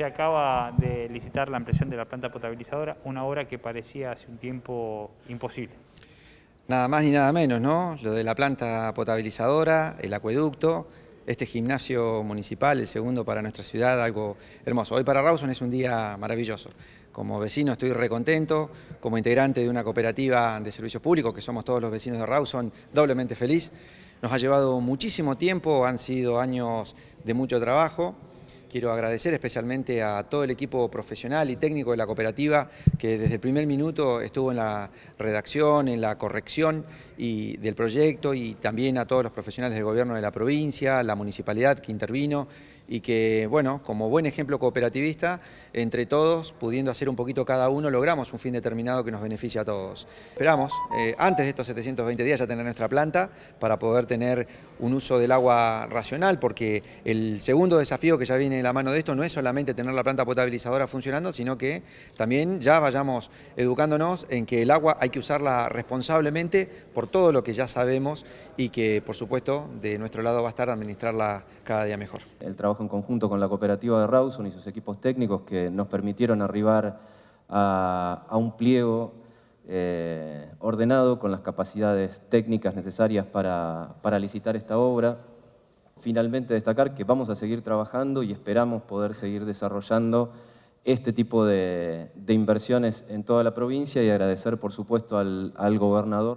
se acaba de licitar la ampliación de la planta potabilizadora, una obra que parecía hace un tiempo imposible. Nada más ni nada menos, ¿no? Lo de la planta potabilizadora, el acueducto, este gimnasio municipal, el segundo para nuestra ciudad, algo hermoso. Hoy para Rawson es un día maravilloso. Como vecino estoy recontento, como integrante de una cooperativa de servicios públicos, que somos todos los vecinos de Rawson, doblemente feliz. Nos ha llevado muchísimo tiempo, han sido años de mucho trabajo, Quiero agradecer especialmente a todo el equipo profesional y técnico de la cooperativa que desde el primer minuto estuvo en la redacción, en la corrección y del proyecto y también a todos los profesionales del gobierno de la provincia, la municipalidad que intervino y que, bueno, como buen ejemplo cooperativista, entre todos, pudiendo hacer un poquito cada uno, logramos un fin determinado que nos beneficia a todos. Esperamos, eh, antes de estos 720 días, ya tener nuestra planta para poder tener un uso del agua racional, porque el segundo desafío que ya viene la mano de esto no es solamente tener la planta potabilizadora funcionando, sino que también ya vayamos educándonos en que el agua hay que usarla responsablemente por todo lo que ya sabemos y que, por supuesto, de nuestro lado va a estar administrarla cada día mejor. El trabajo en conjunto con la cooperativa de Rawson y sus equipos técnicos que nos permitieron arribar a, un pliego eh, ordenado con las capacidades técnicas necesarias para, para licitar esta obra, finalmente destacar que vamos a seguir trabajando y esperamos poder seguir desarrollando este tipo de, inversiones en toda la provincia y agradecer, por supuesto, al gobernador.